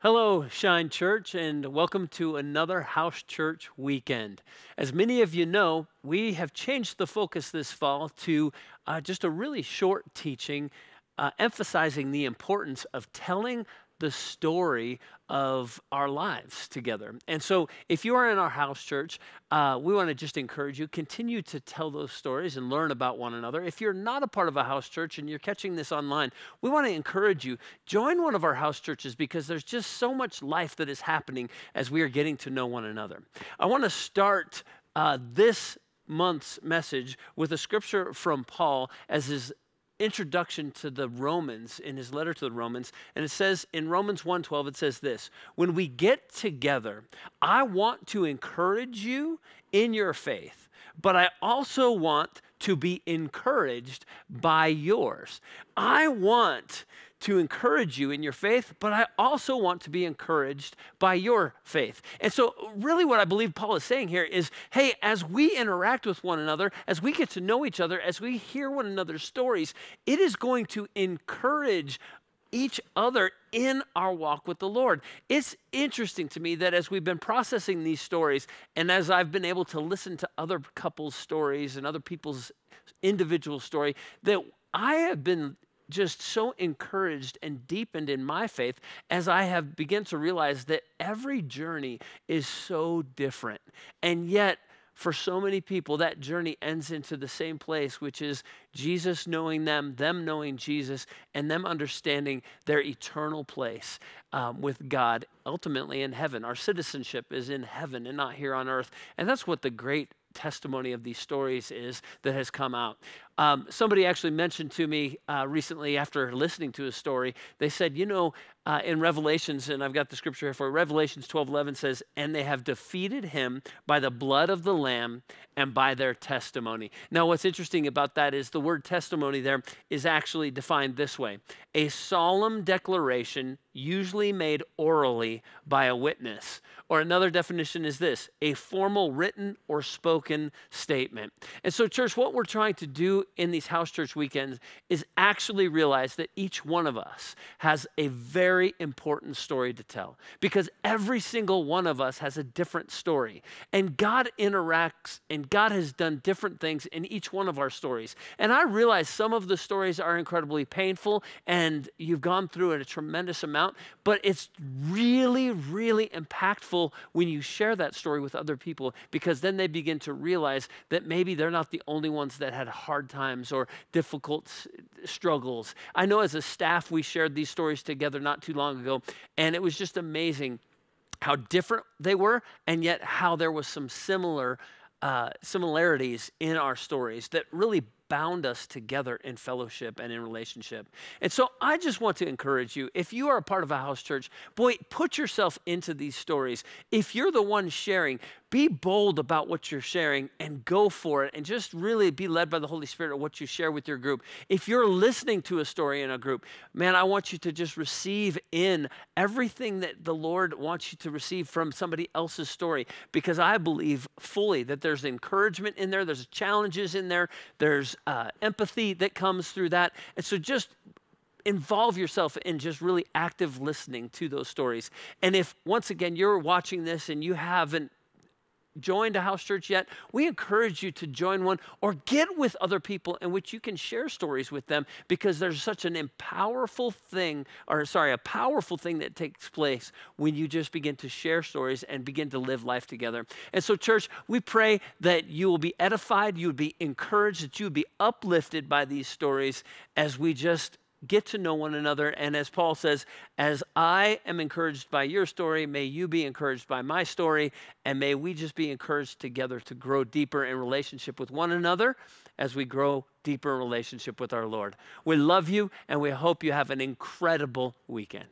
Hello, Shine Church, and welcome to another House Church weekend. As many of you know, we have changed the focus this fall to uh, just a really short teaching uh, emphasizing the importance of telling the story of our lives together. And so, if you are in our house church, uh, we want to just encourage you continue to tell those stories and learn about one another. If you're not a part of a house church and you're catching this online, we want to encourage you join one of our house churches because there's just so much life that is happening as we are getting to know one another. I want to start uh, this month's message with a scripture from Paul as his introduction to the Romans in his letter to the Romans and it says in Romans 1:12 it says this when we get together I want to encourage you in your faith but I also want to be encouraged by yours I want to encourage you in your faith, but I also want to be encouraged by your faith. And so, really, what I believe Paul is saying here is hey, as we interact with one another, as we get to know each other, as we hear one another's stories, it is going to encourage each other in our walk with the Lord. It's interesting to me that as we've been processing these stories and as I've been able to listen to other couples' stories and other people's individual story, that I have been just so encouraged and deepened in my faith as I have begun to realize that every journey is so different. And yet, for so many people, that journey ends into the same place, which is Jesus knowing them, them knowing Jesus, and them understanding their eternal place um, with God, ultimately in heaven. Our citizenship is in heaven and not here on earth. And that's what the great testimony of these stories is that has come out. Um, somebody actually mentioned to me uh, recently after listening to his story, they said, you know, uh, in Revelations, and I've got the scripture here for Revelations 12 11 says, And they have defeated him by the blood of the Lamb and by their testimony. Now, what's interesting about that is the word testimony there is actually defined this way a solemn declaration usually made orally by a witness. Or another definition is this a formal written or spoken statement. And so, church, what we're trying to do in these house church weekends is actually realize that each one of us has a very important story to tell because every single one of us has a different story. And God interacts and God has done different things in each one of our stories. And I realize some of the stories are incredibly painful and you've gone through a tremendous amount but it's really, really impactful when you share that story with other people because then they begin to realize that maybe they're not the only ones that had hard times or difficult struggles. I know as a staff, we shared these stories together not too long ago, and it was just amazing how different they were, and yet how there was some similar. Uh, similarities in our stories that really bound us together in fellowship and in relationship. And so I just want to encourage you if you are a part of a house church, boy, put yourself into these stories. If you're the one sharing, be bold about what you're sharing and go for it and just really be led by the Holy Spirit of what you share with your group. If you're listening to a story in a group, man, I want you to just receive in everything that the Lord wants you to receive from somebody else's story because I believe fully that there's encouragement in there, there's challenges in there, there's uh, empathy that comes through that. And so just involve yourself in just really active listening to those stories. And if, once again, you're watching this and you haven't joined a house church yet, we encourage you to join one or get with other people in which you can share stories with them because there's such an empowering thing, or sorry, a powerful thing that takes place when you just begin to share stories and begin to live life together. And so, church, we pray that you will be edified, you would be encouraged, that you would be uplifted by these stories as we just get to know one another. And as Paul says, as I am encouraged by your story, may you be encouraged by my story, and may we just be encouraged together to grow deeper in relationship with one another as we grow deeper in relationship with our Lord. We love you, and we hope you have an incredible weekend.